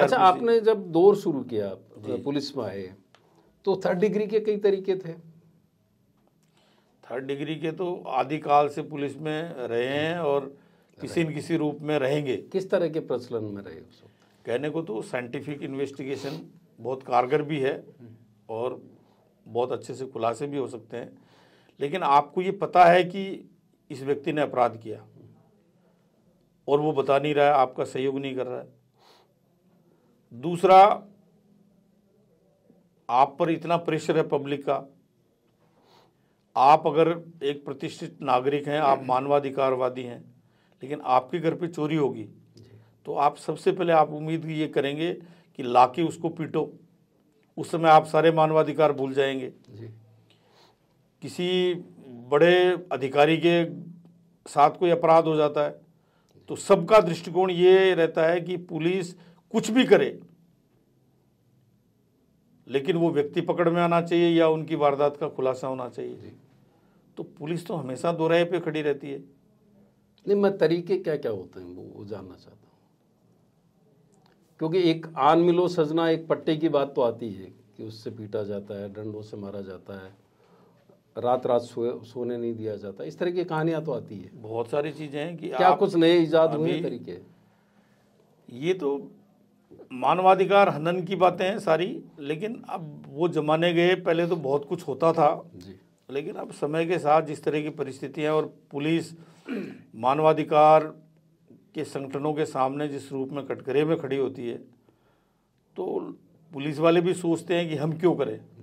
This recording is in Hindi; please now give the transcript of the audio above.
अच्छा आपने जब दौर शुरू किया पुलिस में आए तो थर्ड डिग्री के कई तरीके थे थर्ड डिग्री के तो आदिकाल से पुलिस में रहे हैं हम्म। और किसी न किसी रूप में रहेंगे किस तरह के प्रचलन में रहे उस कहने को तो साइंटिफिक इन्वेस्टिगेशन बहुत कारगर भी है हम्म। और बहुत अच्छे से खुलासे भी हो सकते हैं लेकिन आपको ये पता है कि इस व्यक्ति ने अपराध किया हम्म। और वो बता नहीं रहा है आपका सहयोग नहीं कर रहा है दूसरा आप पर इतना प्रेशर है पब्लिक का आप अगर एक प्रतिष्ठित नागरिक हैं आप मानवाधिकारवादी हैं लेकिन आपके घर पे चोरी होगी तो आप सबसे पहले आप उम्मीद ये करेंगे कि लाके उसको पीटो उस समय आप सारे मानवाधिकार भूल जाएंगे किसी बड़े अधिकारी के साथ कोई अपराध हो जाता है तो सबका दृष्टिकोण ये रहता है कि पुलिस कुछ भी करे लेकिन वो व्यक्ति पकड़ में आना चाहिए या उनकी वारदात का खुलासा होना चाहिए तो पुलिस तो हमेशा दोराहे पे खड़ी रहती है नहीं मैं तरीके क्या क्या होते हैं वो जानना चाहता हूँ क्योंकि एक आन मिलो सजना एक पट्टे की बात तो आती है कि उससे पीटा जाता है डंडों से मारा जाता है रात रात सोए सोने नहीं दिया जाता इस तरह की कहानियां तो आती है बहुत सारी चीजें हैं कि क्या कुछ नए ईजाद हुए तरीके ये तो मानवाधिकार हनन की बातें हैं सारी लेकिन अब वो जमाने गए पहले तो बहुत कुछ होता था जी लेकिन अब समय के साथ जिस तरह की परिस्थितियाँ और पुलिस मानवाधिकार के संगठनों के सामने जिस रूप में कटघरे में खड़ी होती है तो पुलिस वाले भी सोचते हैं कि हम क्यों करें